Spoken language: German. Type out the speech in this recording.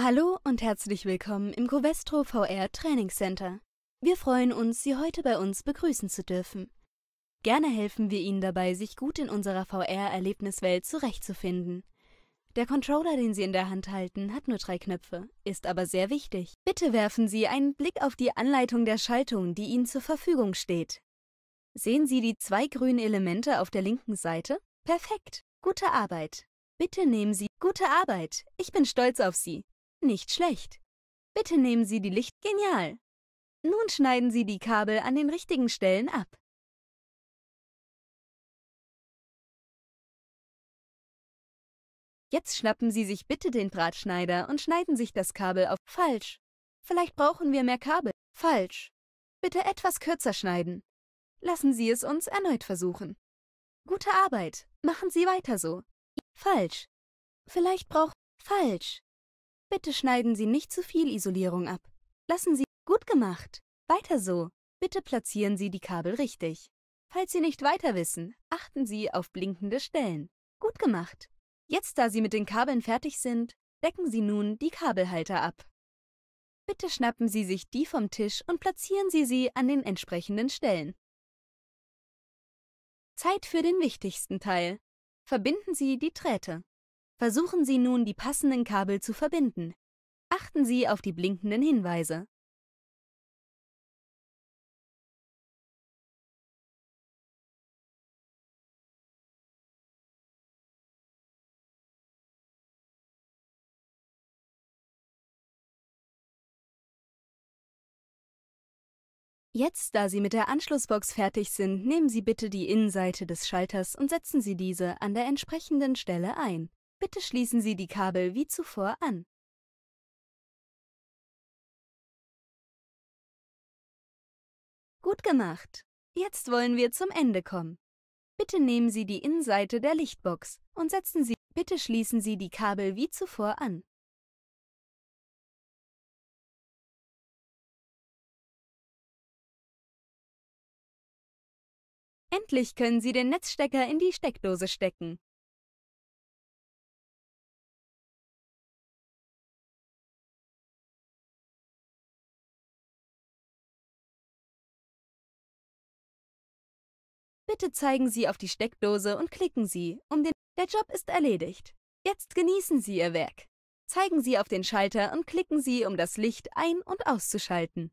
Hallo und herzlich willkommen im Covestro VR Training Center. Wir freuen uns, Sie heute bei uns begrüßen zu dürfen. Gerne helfen wir Ihnen dabei, sich gut in unserer VR-Erlebniswelt zurechtzufinden. Der Controller, den Sie in der Hand halten, hat nur drei Knöpfe, ist aber sehr wichtig. Bitte werfen Sie einen Blick auf die Anleitung der Schaltung, die Ihnen zur Verfügung steht. Sehen Sie die zwei grünen Elemente auf der linken Seite? Perfekt! Gute Arbeit! Bitte nehmen Sie gute Arbeit! Ich bin stolz auf Sie! Nicht schlecht. Bitte nehmen Sie die Licht. Genial. Nun schneiden Sie die Kabel an den richtigen Stellen ab. Jetzt schnappen Sie sich bitte den Drahtschneider und schneiden sich das Kabel auf. Falsch. Vielleicht brauchen wir mehr Kabel. Falsch. Bitte etwas kürzer schneiden. Lassen Sie es uns erneut versuchen. Gute Arbeit. Machen Sie weiter so. Falsch. Vielleicht braucht. Falsch. Bitte schneiden Sie nicht zu viel Isolierung ab. Lassen Sie gut gemacht. Weiter so. Bitte platzieren Sie die Kabel richtig. Falls Sie nicht weiter wissen, achten Sie auf blinkende Stellen. Gut gemacht. Jetzt, da Sie mit den Kabeln fertig sind, decken Sie nun die Kabelhalter ab. Bitte schnappen Sie sich die vom Tisch und platzieren Sie sie an den entsprechenden Stellen. Zeit für den wichtigsten Teil. Verbinden Sie die Drähte. Versuchen Sie nun, die passenden Kabel zu verbinden. Achten Sie auf die blinkenden Hinweise. Jetzt, da Sie mit der Anschlussbox fertig sind, nehmen Sie bitte die Innenseite des Schalters und setzen Sie diese an der entsprechenden Stelle ein. Bitte schließen Sie die Kabel wie zuvor an. Gut gemacht. Jetzt wollen wir zum Ende kommen. Bitte nehmen Sie die Innenseite der Lichtbox und setzen Sie. Bitte schließen Sie die Kabel wie zuvor an. Endlich können Sie den Netzstecker in die Steckdose stecken. Bitte zeigen Sie auf die Steckdose und klicken Sie, um den... Der Job ist erledigt. Jetzt genießen Sie Ihr Werk. Zeigen Sie auf den Schalter und klicken Sie, um das Licht ein- und auszuschalten.